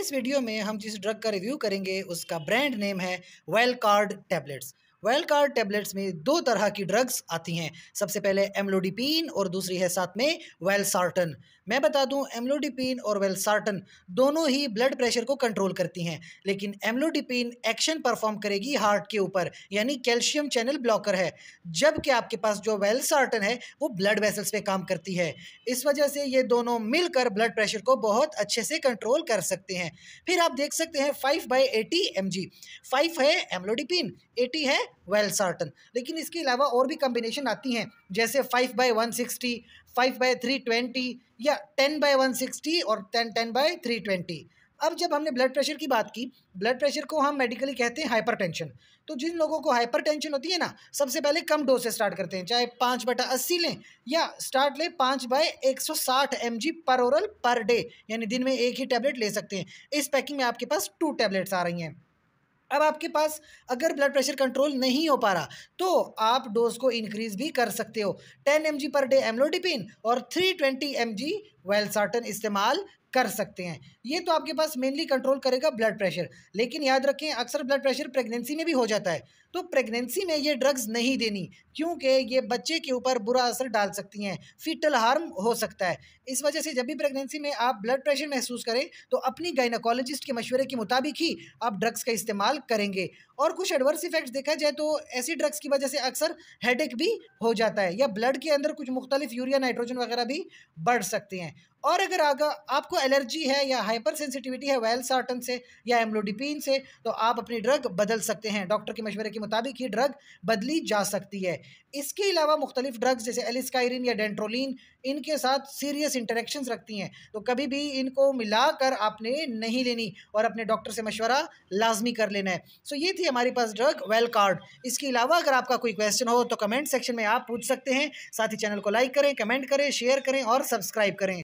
इस वीडियो में हम जिस ड्रग का रिव्यू करेंगे उसका ब्रांड नेम है Valcard tablets Valcard tablets में दो तरह की ड्रग्स आती हैं सबसे पहले एमलोडिपिन और दूसरी है साथ में वेलसार्टन मैं बता दूं एमलोडिपिन और वेलसार्टन दोनों ही ब्लड प्रेशर को कंट्रोल करती हैं लेकिन एमलोडिपिन एक्शन परफॉर्म करेगी हार्ट के ऊपर यानी कैल्शियम चैनल ब्लॉकर है जबकि आपके पास जो वेलसार्टन है वो ब्लड वेसल्स पर काम करती है इस वजह से ये दोनों मिलकर ब्लड प्रेशर को बहुत अच्छे से कंट्रोल कर सकते हैं फिर आप देख सकते हैं five by eighty M G five है एमलोडिपिन एटी है वेल सर्टन लेकिन इसके अलावा और भी कम्बिनेशन आती हैं जैसे five by one sixty five by three twenty या टेन बाई वन सिक्सटी और ten ten by three twenty अब जब हमने ब्लड प्रेशर की बात की ब्लड प्रेशर को हम मेडिकली कहते हैं हाइपरटेंशन तो जिन लोगों को हाइपरटेंशन होती है ना सबसे पहले कम डोज से स्टार्ट करते हैं चाहे पाँच बटा अस्सी लें या स्टार्ट लें पाँच बाय एक सौ साठ एम जी पर ओरल पर डे यानी दिन में एक ही टैबलेट ले सकते हैं इस पैकिंग में आपके पास टू टैबलेट्स आ रही हैं अब आपके पास अगर ब्लड प्रेशर कंट्रोल नहीं हो पा रहा तो आप डोज को इंक्रीज भी कर सकते हो 10 एम पर डे एमलोडिपिन और 320 ट्वेंटी एम वेलसार्टन इस्तेमाल कर सकते हैं ये तो आपके पास मेनली कंट्रोल करेगा ब्लड प्रेशर लेकिन याद रखें अक्सर ब्लड प्रेशर प्रेगनेंसी में भी हो जाता है तो प्रेगनेंसी में ये ड्रग्स नहीं देनी क्योंकि ये बच्चे के ऊपर बुरा असर डाल सकती हैं फीटल हार्म हो सकता है इस वजह से जब भी प्रेगनेंसी में आप ब्लड प्रेशर महसूस करें तो अपनी गाइनाकोलॉजिस्ट के मशवरे के मुताबिक ही आप ड्रग्स का इस्तेमाल करेंगे और कुछ एडवर्स इफेक्ट्स देखा जाए तो ऐसी ड्रग्स की वजह से अक्सर हेडेक भी हो जाता है या ब्लड के अंदर कुछ मुख्तलिफ यूरिया नाइट्रोजन वगैरह भी बढ़ सकते हैं और अगर आगा आपको एलर्जी है या हाइपर सेंसिटिविटी है वेल सार्टन से या एम्लोडिपिन से तो आप अपनी ड्रग बदल सकते हैं डॉक्टर के मशवरे के मुताबिक ये ड्रग बदली जा सकती है इसके अलावा मुख्तलिफ ड्रग्स जैसे एलिस्कायरिन या डेंट्रोलिन इनके साथ सीरियस इंटरेक्शंस रखती हैं तो कभी भी इनको मिलाकर आपने नहीं लेनी और अपने डॉक्टर से मशवरा लाजमी कर लेना है सो ये थी हमारे पास ड्रग वेल कार्ड इसके अलावा अगर आपका कोई क्वेश्चन हो तो कमेंट सेक्शन में आप पूछ सकते हैं साथ ही चैनल को लाइक करें कमेंट करें शेयर करें और सब्सक्राइब करें